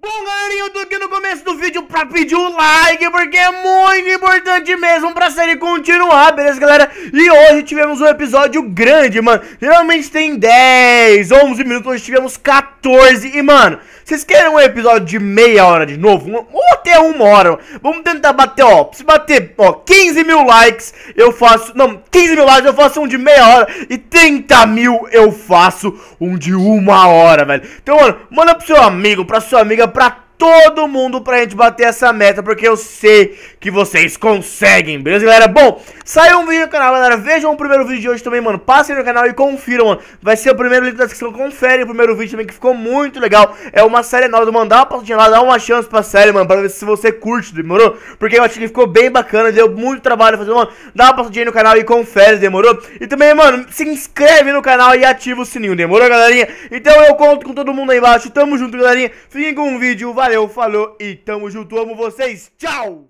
Bom, galerinha, eu tô aqui no começo do vídeo pra pedir um like, porque é muito importante mesmo pra série continuar, beleza, galera? E hoje tivemos um episódio grande, mano. Geralmente tem 10, 11 minutos, hoje tivemos 14. E, mano, vocês querem um episódio de meia hora de novo? ou até uma hora? Vamos tentar bater, ó, se bater, ó, 15 mil likes, eu faço... Não, 15 mil likes eu faço um de meia hora e 30 mil eu faço um de uma hora, velho. Então, mano, manda pro seu amigo, pra sua amiga, pra todo mundo pra gente bater essa meta, porque eu sei que vocês conseguem, beleza, galera? Bom, saiu um vídeo no canal, galera, vejam o primeiro vídeo de hoje também, mano, passem no canal e confiram, mano, vai ser o primeiro link da descrição, confere o primeiro vídeo também, que ficou muito legal, é uma série nova, mano, dá uma passadinha lá, dá uma chance pra série, mano, pra ver se você curte, demorou? Porque eu acho que ficou bem bacana, deu muito trabalho fazer, mano, dá uma passadinha no canal e confere, demorou? E também, mano, se inscreve no canal e ativa o sininho, demorou, galerinha? Então eu conto com todo mundo aí embaixo, tamo junto, galerinha, fiquem com o vídeo, valeu! Valeu, falou e tamo junto, amo vocês, tchau!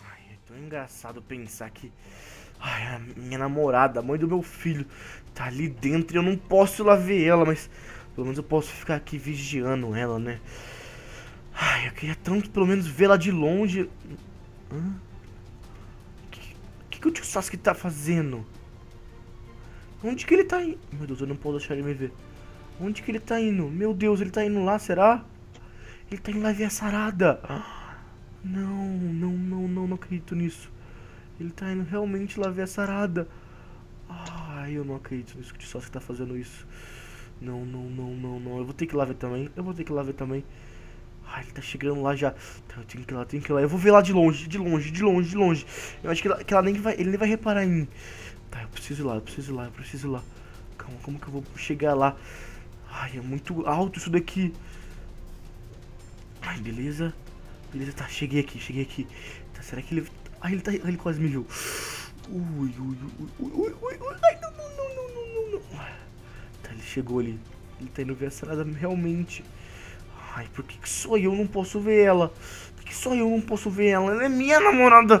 Ai, é tão engraçado pensar que... Ai, a minha namorada, a mãe do meu filho, tá ali dentro e eu não posso ir lá ver ela, mas... Pelo menos eu posso ficar aqui vigiando ela, né? Ai, eu queria tanto pelo menos vê-la de longe. Hã? O que, que, que, o tio Sasuke tá fazendo? Onde que ele tá indo? Meu Deus, eu não posso deixar ele me ver. Onde que ele tá indo? Meu Deus, ele tá indo lá, será? Ele tá indo lá ver a sarada. Não, não, não, não, não acredito nisso. Ele tá indo realmente lá ver a sarada. Ai, eu não acredito nisso que o sócio tá fazendo isso. Não, não, não, não, não. Eu vou ter que ir lá ver também. Eu vou ter que ir lá ver também. Ai, ele tá chegando lá já. Tá, eu tenho que ir lá, tenho que ir lá. Eu vou ver lá de longe, de longe, de longe, de longe. Eu acho que ela, que ela nem vai, ele nem vai reparar em mim. Tá, eu preciso ir lá, eu preciso ir lá, eu preciso ir lá. Calma, como que eu vou chegar lá? Ai, é muito alto isso daqui. Ai, beleza. Beleza, tá, cheguei aqui, cheguei aqui. Tá, será que ele... Ai, ele, tá, ele quase me viu. Ui, ui, ui, ui, ui, ui. ui. Ai, não, não, não, não, não, não. Tá, ele chegou ali. Ele tá indo ver a estrada realmente. Ai, por que, que só eu não posso ver ela? Por que só eu não posso ver ela? Ela é minha namorada.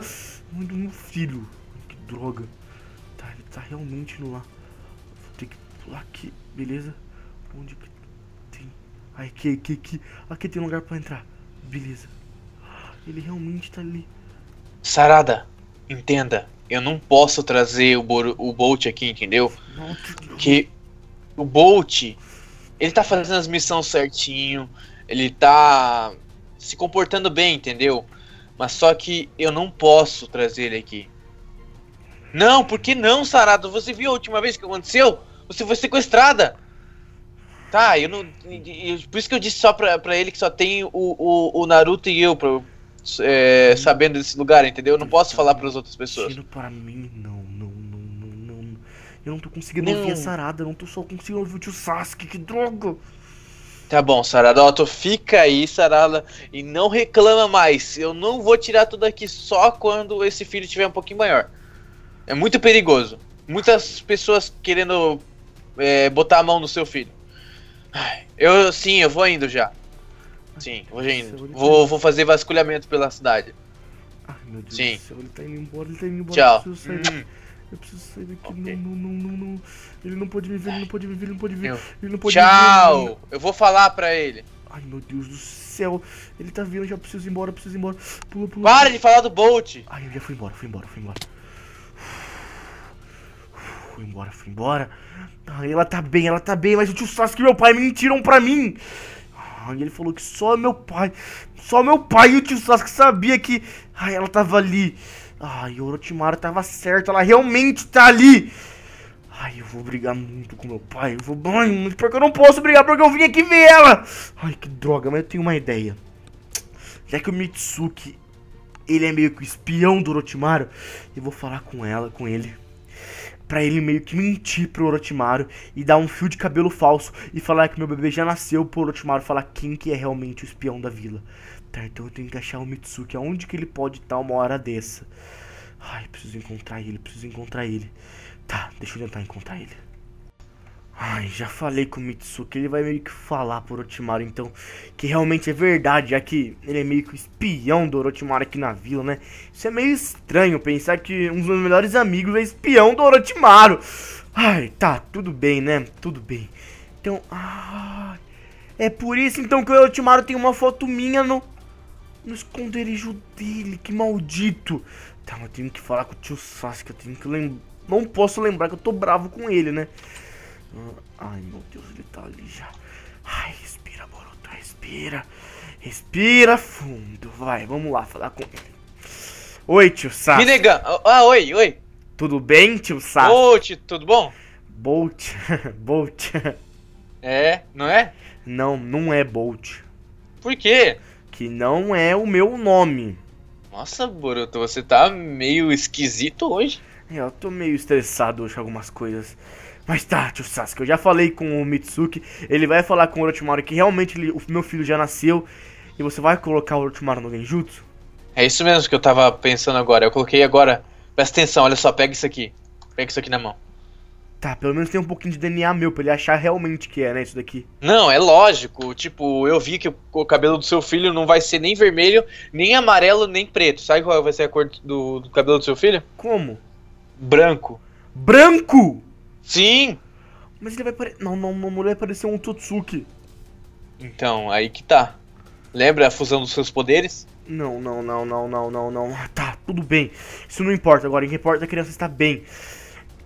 Muito meu filho. Que droga. Tá, ele tá realmente indo lá. Vou ter que pular aqui, beleza? Onde que tem? Ai, aqui, que aqui. Aqui tem lugar pra entrar. Beleza. Ele realmente tá ali. Sarada, entenda. Eu não posso trazer o, Bo o Bolt aqui, entendeu? Nossa, que o Bolt, ele tá fazendo as missões certinho. Ele tá se comportando bem, entendeu? Mas só que eu não posso trazer ele aqui. Não, por que não, Sarado? Você viu a última vez que aconteceu? Você foi sequestrada. Tá, eu não. Por isso que eu disse só pra, pra ele que só tem o, o, o Naruto e eu, pra, é, sabendo desse lugar, entendeu? Eu não posso falar para as outras pessoas. Tiro pra mim, não, não, não, não, não. Eu não tô conseguindo não. ouvir a Sarada, eu não tô só conseguindo ouvir o tio Sasuke, que droga! Tá bom, Sarada, ó, tu fica aí, Sarada, e não reclama mais. Eu não vou tirar tudo aqui só quando esse filho tiver um pouquinho maior. É muito perigoso. Muitas pessoas querendo é, botar a mão no seu filho. Eu sim, eu vou indo já. Sim, tá vou indo. Vou, vou fazer vasculhamento pela cidade. Ai meu Deus sim. do céu, ele tá indo embora, ele tá indo embora. Tchau. Eu preciso sair, hum. eu preciso sair daqui. Okay. Não, não, não, não, Ele não pode me ver, ele não pode me ver, ele não pode me ver. Ele não pode Tchau! Me ver, eu vou falar pra ele. Ai meu Deus do céu, ele tá vindo, já preciso ir embora, preciso ir embora. Pula, pula. Para pula. de falar do Bolt! Ai, eu já fui embora, fui embora, fui embora fui embora, fui embora. ela tá bem, ela tá bem, mas o tio Sasuke e meu pai mentiram pra mim. ele falou que só meu pai, só meu pai e o tio Sasuke sabia que ai, ela tava ali. Ai, Orochimaru tava certo, ela realmente tá ali. Ai, eu vou brigar muito com meu pai, eu vou... Ai, porque eu não posso brigar, porque eu vim aqui ver ela. Ai, que droga, mas eu tenho uma ideia. Já que o Mitsuki ele é meio que o espião do Orochimaru. Eu vou falar com ela, com ele para ele meio que mentir pro Orochimaru e dar um fio de cabelo falso e falar que meu bebê já nasceu pro Orochimaru falar quem que é realmente o espião da vila. Tá, então eu tenho que achar o Mitsuki, aonde que ele pode estar uma hora dessa? Ai, preciso encontrar ele, preciso encontrar ele. Tá, deixa eu tentar encontrar ele. Ai, já falei com o Mitsuki, ele vai meio que falar por Orochimaru, então, que realmente é verdade, já que ele é meio que o espião do Orochimaru aqui na vila, né? Isso é meio estranho, pensar que um dos meus melhores amigos é espião do Orochimaru. Ai, tá, tudo bem, né? Tudo bem. Então, ai... É por isso, então, que o Orochimaru tem uma foto minha no... No esconderijo dele, que maldito. Tá, mas eu tenho que falar com o tio Sasuke, eu tenho que lembrar... Não posso lembrar que eu tô bravo com ele, né? Ai, meu Deus, ele tá ali já. Ai, respira, Boruto, respira. Respira fundo, vai, vamos lá falar com ele. Oi, tio Sasuke. Me Ah, oi, oi. Tudo bem, tio Sasuke? Bolt, tudo bom? Bolt, Bolt. É, não é? Não, não é Bolt. Por quê? Que não é o meu nome. Nossa, Boruto, você tá meio esquisito hoje. eu tô meio estressado hoje com algumas coisas. Mais tarde, o Sasuke, eu já falei com o Mitsuki, ele vai falar com o Orochimaru que realmente ele, o meu filho já nasceu e você vai colocar o Orochimaru no Genjutsu? É isso mesmo que eu tava pensando agora. Eu coloquei agora. Presta atenção, olha só, pega isso aqui. Pega isso aqui na mão. Tá, pelo menos tem um pouquinho de DNA meu pra ele achar realmente que é, né, isso daqui. Não, é lógico. Tipo, eu vi que o cabelo do seu filho não vai ser nem vermelho, nem amarelo, nem preto. Sabe qual vai ser a cor do, do cabelo do seu filho? Como? Branco. Branco? Sim! Mas ele vai parecer. Não, não, não, ele vai parecer um Totsuki. Então, aí que tá. Lembra a fusão dos seus poderes? Não, não, não, não, não, não, não. Ah, tá, tudo bem. Isso não importa agora. O que importa é a criança está bem.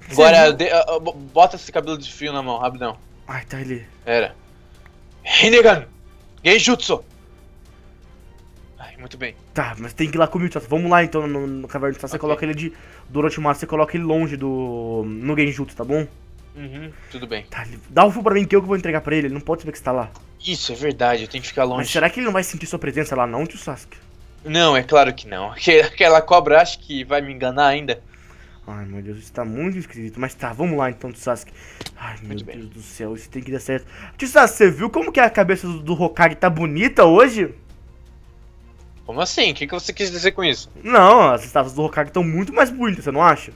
Você agora, de... Ah, ah, bota esse cabelo de fio na mão, rapidão. Ai, tá ali. Era. Hinegan! Genjutsu! muito bem. Tá, mas tem que ir lá com o Mewtwo. Vamos lá então no, no Caverna do Você okay. coloca ele de. Durante o mar, você coloca ele longe do. no Genjutsu, tá bom? Uhum, tudo bem. Tá, dá o um full pra mim que eu que vou entregar pra ele, ele não pode saber que você tá lá. Isso, é verdade, eu tenho que ficar longe. Mas será que ele não vai sentir sua presença lá não, tio Sasuke? Não, é claro que não. Aquela cobra acho que vai me enganar ainda. Ai, meu Deus, isso tá muito esquisito. Mas tá, vamos lá então, Sasuke. Ai, meu Deus do céu, isso tem que dar certo. Tio Sasuke, você viu como que a cabeça do Hokage tá bonita hoje? Como assim? O que, que você quis dizer com isso? Não, as estátuas do Hokage estão muito mais bonitas, você não acha?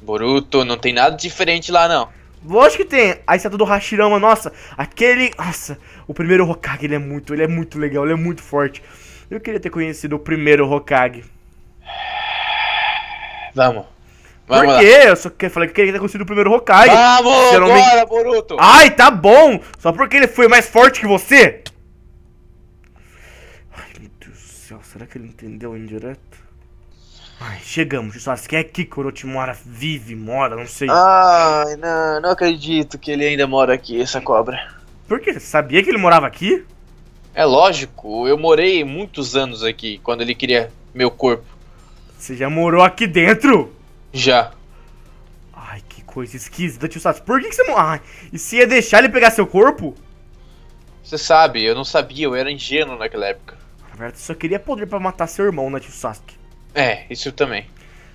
Boruto, não tem nada diferente lá não. Lógico que tem. A estátua do Hashirama, nossa, aquele. Nossa, o primeiro Hokage, ele é muito, ele é muito legal, ele é muito forte. Eu queria ter conhecido o primeiro Hokage. Vamos. Vamos Por quê? Lá. Eu só que, falei que eu queria ter conhecido o primeiro Hokage. Vamos, agora, me... Boruto! Ai, tá bom! Só porque ele foi mais forte que você? será que ele entendeu indireto? Ai, chegamos, o Sasuke é aqui que Orochimaru vive, mora, não sei. Ai, não, não acredito que ele ainda mora aqui, essa cobra. Por quê? Sabia que ele morava aqui? É lógico, eu morei muitos anos aqui, quando ele queria meu corpo. Você já morou aqui dentro? Já. Ai, que coisa esquisita, tio Sasuke. Por que, que você morreu? Ai, e se ia deixar ele pegar seu corpo? Você sabe, eu não sabia, eu era ingênuo naquela época só queria poder para matar seu irmão, né, tio Sasuke? É, isso também.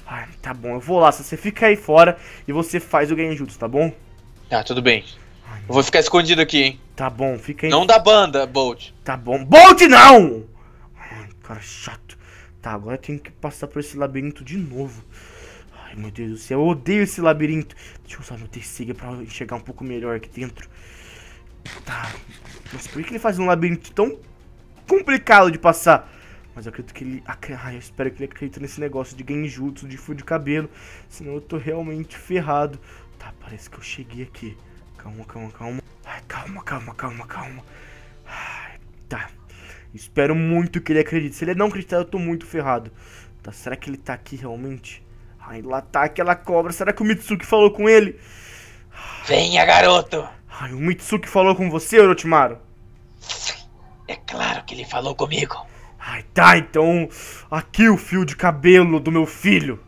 Ai, tá bom, eu vou lá. Você fica aí fora e você faz o Genjutsu, tá bom? Tá, ah, tudo bem. Ai, eu vou ficar escondido aqui, hein? Tá bom, fica aí. Não da banda, Bolt. Tá bom. Bolt não! Ai, cara chato. Tá, agora eu tenho que passar por esse labirinto de novo. Ai, meu Deus do céu, eu odeio esse labirinto. Deixa eu usar meu teciga pra enxergar um pouco melhor aqui dentro. Tá. Mas por que ele faz um labirinto tão complicado de passar. Mas eu acredito que ele... Ai, eu espero que ele acredite nesse negócio de genjutsu, de fio de cabelo. Senão eu tô realmente ferrado. Tá, parece que eu cheguei aqui. Calma, calma, calma. Ai, calma, calma, calma, calma. Ai, tá. Espero muito que ele acredite. Se ele não acreditar, eu tô muito ferrado. Tá, será que ele tá aqui realmente? Ai, lá tá aquela cobra. Será que o Mitsuki falou com ele? Venha, garoto. Ai, o Mitsuki falou com você, Orochimaru? É claro que ele falou comigo. Ai, tá, então. Aqui o fio de cabelo do meu filho.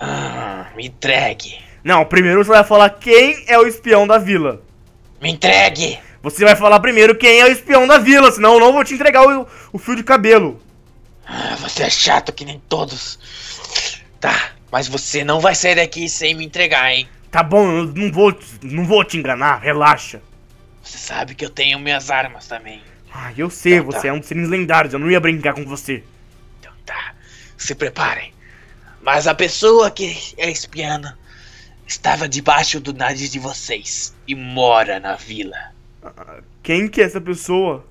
Ah, me entregue. Não, primeiro você vai falar quem é o espião da vila. Me entregue! Você vai falar primeiro quem é o espião da vila, senão eu não vou te entregar o, o fio de cabelo. Ah, você é chato que nem todos. Tá, mas você não vai sair daqui sem me entregar, hein? Tá bom, eu não vou, não vou te enganar, relaxa. Você sabe que eu tenho minhas armas também. Ah, eu sei, então, você tá. é um dos lendários, eu não ia brincar com você. Então tá, se preparem. Mas a pessoa que é espiando estava debaixo do nariz de vocês e mora na vila. Ah, quem que é essa pessoa?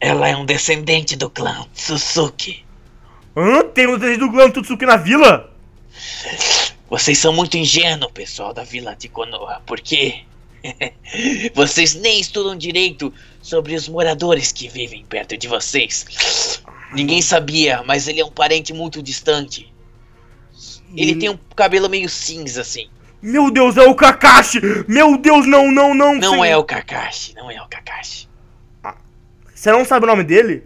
Ela é um descendente do clã Tsutsuki. Hã? Tem um descendente do clã Tsutsuki na vila? Vocês são muito ingênuos, pessoal da vila de Konoha, porque vocês nem estudam direito sobre os moradores que vivem perto de vocês. Ninguém sabia, mas ele é um parente muito distante. Ele tem um cabelo meio cinza, assim. Meu Deus, é o Kakashi! Meu Deus, não, não, não! Não é o Kakashi, não é o Kakashi. Ah, você não sabe o nome dele?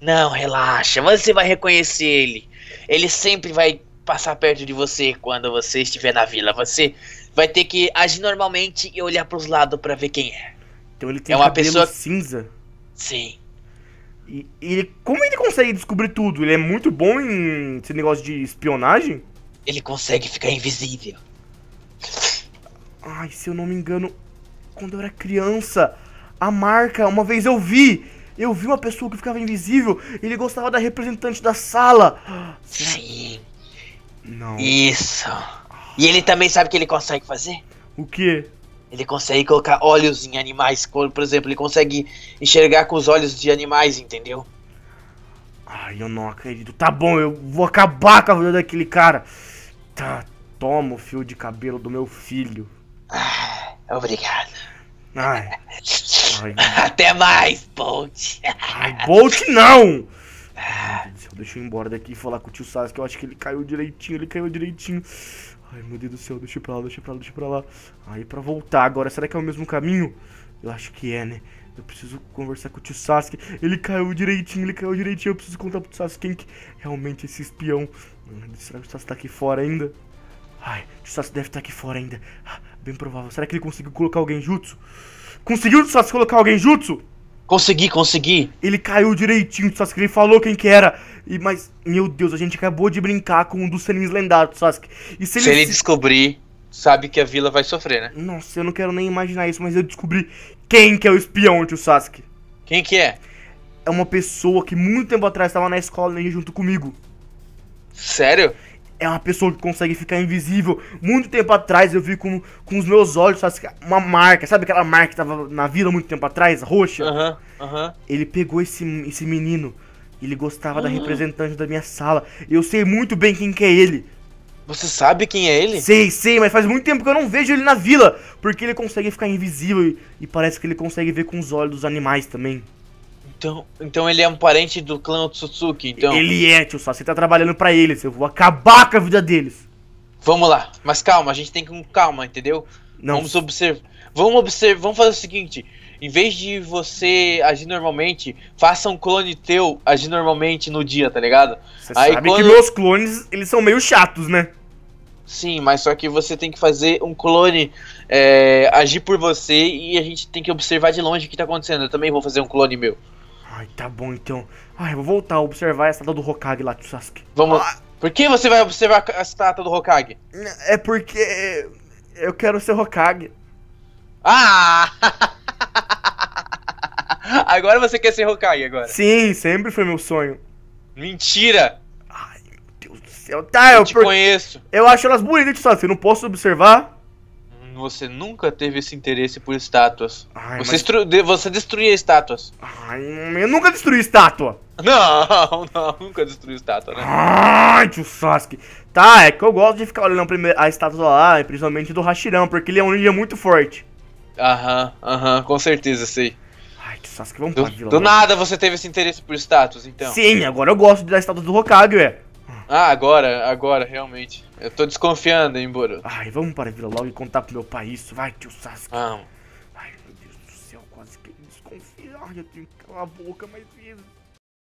Não, relaxa, você vai reconhecer ele. Ele sempre vai passar perto de você quando você estiver na vila. Você vai ter que agir normalmente e olhar para os lados para ver quem é. Então ele tem é uma pessoa cinza. Sim. E, e, como ele consegue descobrir tudo? Ele é muito bom em esse negócio de espionagem? Ele consegue ficar invisível. Ai, se eu não me engano, quando eu era criança, a marca, uma vez eu vi, eu vi uma pessoa que ficava invisível, ele gostava da representante da sala. Sim. Não. Isso. E ele também sabe o que ele consegue fazer? O quê? Ele consegue colocar olhos em animais, por exemplo, ele consegue enxergar com os olhos de animais, entendeu? Ai, eu não acredito. Tá bom, eu vou acabar com a vida daquele cara. Tá, toma o fio de cabelo do meu filho. Ah, obrigado. Ai. Ai. Até mais, Bolt. Ai, Bolt não! Ah. Ai, meu Deus do céu, deixa eu ir embora daqui e falar com o tio Sasuke. Eu acho que ele caiu direitinho, ele caiu direitinho. Ai, meu Deus do céu, deixa pra lá, deixa pra lá, deixa pra lá. Aí pra voltar agora, será que é o mesmo caminho? Eu acho que é, né? Eu preciso conversar com o tio Sasuke. Ele caiu direitinho, ele caiu direitinho. Eu preciso contar pro Sasuke quem que realmente é esse espião. Hum, será que o Sasuke tá aqui fora ainda? Ai, o tio Sasuke deve estar tá aqui fora ainda. Ah, bem provável. Será que ele conseguiu colocar alguém jutsu? Conseguiu o Sasuke colocar alguém jutsu? Consegui, consegui. Ele caiu direitinho, Sasuke. Ele falou quem que era. E, mas, meu Deus, a gente acabou de brincar com um dos animes lendários, Sasuke. E se ele, se descobrir, sabe que a vila vai sofrer, né? Nossa, eu não quero nem imaginar isso, mas eu descobri quem que é o espião de Sasuke. Quem que é? É uma pessoa que muito tempo atrás estava na escola né, junto comigo. Sério? é uma pessoa que consegue ficar invisível. Muito tempo atrás eu vi com, com os meus olhos sabe, uma marca, sabe aquela marca que tava na vila muito tempo atrás, roxa? Aham, uh aham. -huh, uh -huh. Ele pegou esse, esse menino, ele gostava uh -huh. da uhum. representante da minha sala. Eu sei muito bem quem que é ele. Você sabe quem é ele? Sei, sei, mas faz muito tempo que eu não vejo ele na vila, porque ele consegue ficar invisível e, e parece que ele consegue ver com os olhos dos animais também. Então, então ele é um parente do clã Otsutsuki, então. Ele é, tio só. Você tá trabalhando para eles. Eu vou acabar com a vida deles. Vamos lá. Mas calma, a gente tem que com calma, entendeu? Não. Vamos observar. Vamos observar. Vamos fazer o seguinte. Em vez de você agir normalmente, faça um clone teu agir normalmente no dia, tá ligado? Você sabe que meus clones, eles são meio chatos, né? Sim, mas só que você tem que fazer um clone é, agir por você e a gente tem que observar de longe o que tá acontecendo. Eu também vou fazer um clone meu. Ai, tá bom então. Ai, eu vou voltar a observar a estátua do Hokage lá, Sasuke. Vamos. Ah. Por que você vai observar a estátua do Hokage? É porque eu quero ser Hokage. Ah! agora você quer ser Hokage agora? Sim, sempre foi meu sonho. Mentira! Ai, meu Deus do céu. Tá, eu, eu te por... conheço. Eu acho elas bonitas, Sasuke, não posso observar você nunca teve esse interesse por estátuas. Ai, você, mas... destru... você destruía estátuas. Ai, eu nunca destruí estátua. Não, não, nunca destruí estátua, né? Ai, tio Sasuke. Tá, é que eu gosto de ficar olhando a estátua lá, principalmente do Hashirão, porque ele é um ninja muito forte. Aham, aham, com certeza, sei. Ai, tio Sasuke, vamos do, Do nada você teve esse interesse por estátuas, então? Sim, agora eu gosto da estátua do Hokage, é. Ah, agora, agora, realmente. Eu tô desconfiando, hein, Boru. Ai, vamos para a Vila logo e contar pro meu pai isso. Vai, tio Sasuke. Vamos. Ai, meu Deus do céu, quase que ele desconfia. Ai, eu tenho que calar a boca mas... vezes.